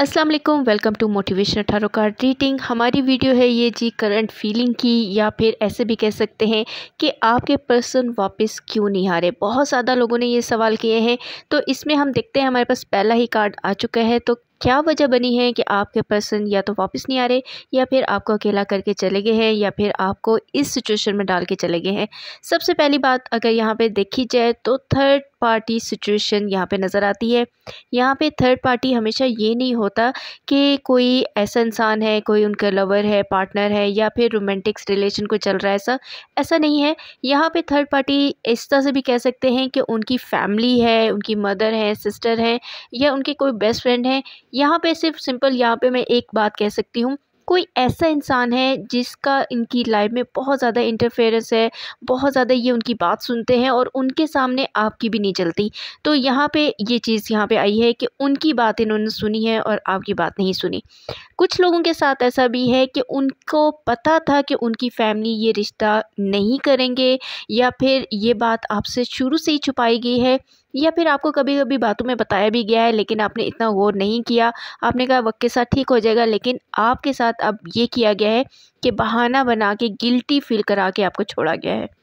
अस्सलाम वालेकुम welcome to motivation अठारो का रीडिंग हमारी वीडियो है ये जी करंट फीलिंग की या फिर ऐसे भी कह सकते हैं कि आपके पर्सन वापस क्यों नहीं आ रहे बहुत ज़्यादा लोगों ने ये सवाल किए हैं तो इसमें हम देखते हैं हमारे पास पहला ही कार्ड आ चुका है तो क्या वजह बनी है कि आपके पर्सन या तो वापस नहीं आ रहे या फिर आपको अकेला करके चले गए हैं या फिर आपको इस सिचुएशन में डाल के चले गए हैं सबसे पहली बात अगर यहाँ पे देखी जाए तो थर्ड पार्टी सिचुएशन यहाँ पे नज़र आती है यहाँ पे थर्ड पार्टी हमेशा ये नहीं होता कि कोई ऐसा इंसान है कोई उनका लवर है पार्टनर है या फिर रोमांटिक्स रिलेशन को चल रहा है ऐसा ऐसा नहीं है यहाँ पे थर्ड पार्टी इस तरह से भी कह सकते हैं कि उनकी फैमिली है उनकी मदर है सिस्टर है या उनके कोई बेस्ट फ्रेंड हैं यहाँ पे सिर्फ सिंपल यहाँ पे मैं एक बात कह सकती हूँ कोई ऐसा इंसान है जिसका इनकी लाइफ में बहुत ज़्यादा इंटरफेरेंस है बहुत ज़्यादा ये उनकी बात सुनते हैं और उनके सामने आपकी भी नहीं चलती तो यहाँ पे ये चीज़ यहाँ पे आई है कि उनकी बात इन्होंने सुनी है और आपकी बात नहीं सुनी कुछ लोगों के साथ ऐसा भी है कि उनको पता था कि उनकी फ़ैमिली ये रिश्ता नहीं करेंगे या फिर ये बात आपसे शुरू से ही छुपाई गई है या फिर आपको कभी कभी बातों में बताया भी गया है लेकिन आपने इतना गौर नहीं किया आपने कहा वक्त के साथ ठीक हो जाएगा लेकिन आपके साथ अब ये किया गया है कि बहाना बना के गिल्टी फील करा के आपको छोड़ा गया है